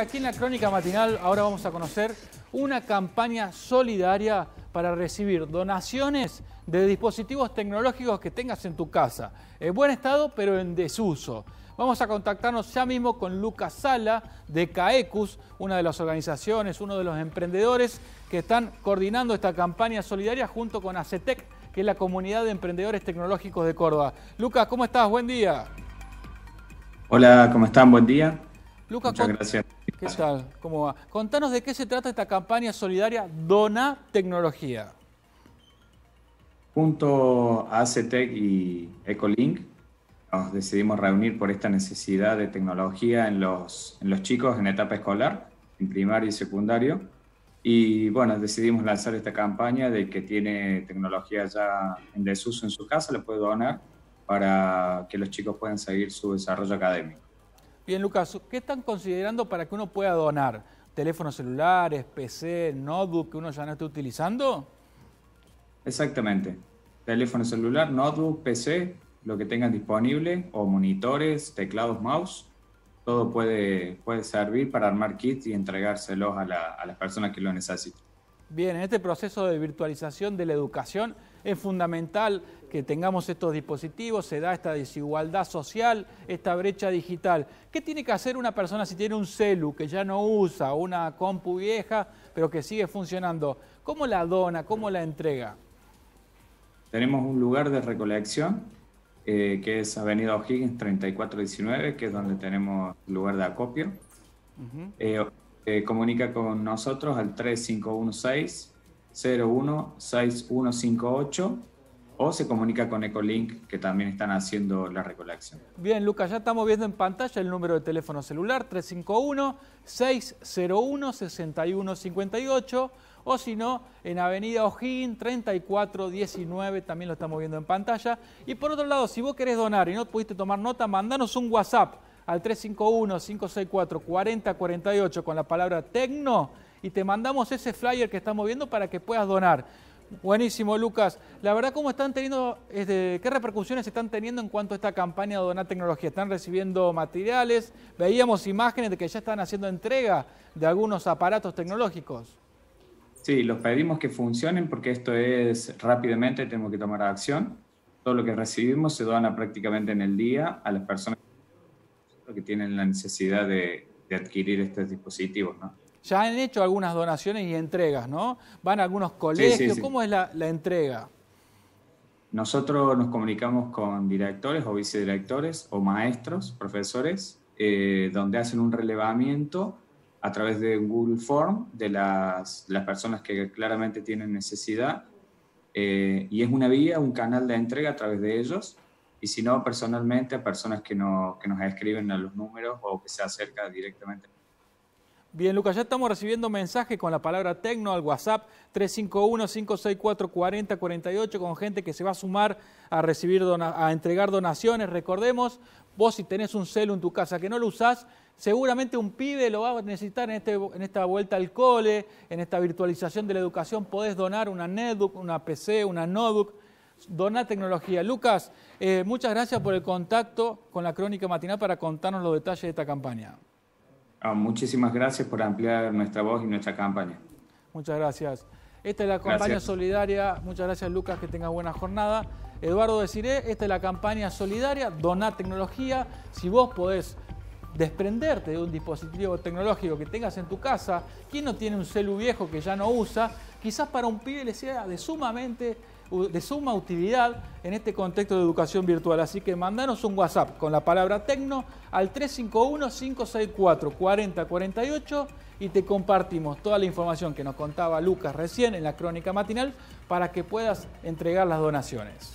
Aquí en la crónica matinal ahora vamos a conocer una campaña solidaria para recibir donaciones de dispositivos tecnológicos que tengas en tu casa. En buen estado, pero en desuso. Vamos a contactarnos ya mismo con Lucas Sala de CAECUS, una de las organizaciones, uno de los emprendedores que están coordinando esta campaña solidaria junto con ACETEC, que es la comunidad de emprendedores tecnológicos de Córdoba. Lucas, ¿cómo estás? Buen día. Hola, ¿cómo están? Buen día. Lucas, Muchas gracias ¿Qué tal? ¿Cómo va? Contanos de qué se trata esta campaña solidaria Dona Tecnología. Junto a ACTEC y Ecolink nos decidimos reunir por esta necesidad de tecnología en los, en los chicos en etapa escolar, en primaria y secundario. Y bueno, decidimos lanzar esta campaña de que tiene tecnología ya en desuso en su casa, le puede donar para que los chicos puedan seguir su desarrollo académico. Bien, Lucas, ¿qué están considerando para que uno pueda donar? ¿Teléfonos celulares, PC, notebook que uno ya no esté utilizando? Exactamente. Teléfono celular, notebook, PC, lo que tengan disponible, o monitores, teclados, mouse. Todo puede, puede servir para armar kits y entregárselos a las personas que lo necesiten. Bien, en este proceso de virtualización de la educación, es fundamental que tengamos estos dispositivos, se da esta desigualdad social, esta brecha digital. ¿Qué tiene que hacer una persona si tiene un celu que ya no usa, una compu vieja, pero que sigue funcionando? ¿Cómo la dona? ¿Cómo la entrega? Tenemos un lugar de recolección eh, que es Avenida O'Higgins 3419, que es donde tenemos lugar de acopio. Eh, eh, comunica con nosotros al 3516 016158 o se comunica con Ecolink, que también están haciendo la recolección. Bien, Lucas, ya estamos viendo en pantalla el número de teléfono celular 351-601-6158 o si no, en Avenida Ojín 3419, también lo estamos viendo en pantalla. Y por otro lado, si vos querés donar y no pudiste tomar nota, mandanos un WhatsApp al 351-564-4048 con la palabra Tecno y te mandamos ese flyer que estamos viendo para que puedas donar. Buenísimo, Lucas. La verdad, ¿cómo están teniendo, este, qué repercusiones están teniendo en cuanto a esta campaña de Donar Tecnología? ¿Están recibiendo materiales? Veíamos imágenes de que ya están haciendo entrega de algunos aparatos tecnológicos. Sí, los pedimos que funcionen porque esto es rápidamente, tenemos que tomar acción. Todo lo que recibimos se dona prácticamente en el día a las personas que tienen la necesidad de, de adquirir estos dispositivos, ¿no? ya han hecho algunas donaciones y entregas, ¿no? Van a algunos colegios, ¿cómo es la, entrega? Nosotros nos comunicamos con directores o vicedirectores o maestros, profesores, eh, donde hacen un relevamiento a través de Google Form de las, personas que claramente tienen necesidad eh, y es una vía, un canal de entrega a través de ellos y si no, personalmente a personas que, nos escriben a los números o que se acerca directamente Bien, Lucas, ya estamos recibiendo mensajes con la palabra tecno al WhatsApp 351-564-4048 con gente que se va a sumar a recibir a entregar donaciones. Recordemos, vos si tenés un celu en tu casa que no lo usás, seguramente un pibe lo va a necesitar en, este, esta vuelta al cole, en esta virtualización de la educación. Podés donar una NetBook, una PC, una Notebook. donar Tecnología. Lucas, eh, muchas gracias por el contacto con la Crónica Matinal para contarnos los detalles de esta campaña. Ah, muchísimas gracias por ampliar nuestra voz y nuestra campaña. Muchas gracias. Esta es la campaña solidaria. Muchas gracias, Lucas, que tenga buena jornada. Eduardo Deciré, esta es la campaña solidaria. Doná tecnología. Si vos podés desprenderte de un dispositivo tecnológico que tengas en tu casa, ¿quién no tiene un celu viejo que ya no usa? Quizás para un pibe le sea de sumamente de suma utilidad en este contexto de educación virtual. Así que mandanos un WhatsApp con la palabra Tecno al 351-564-4048 y te compartimos toda la información que nos contaba Lucas recién en la crónica matinal para que puedas entregar las donaciones.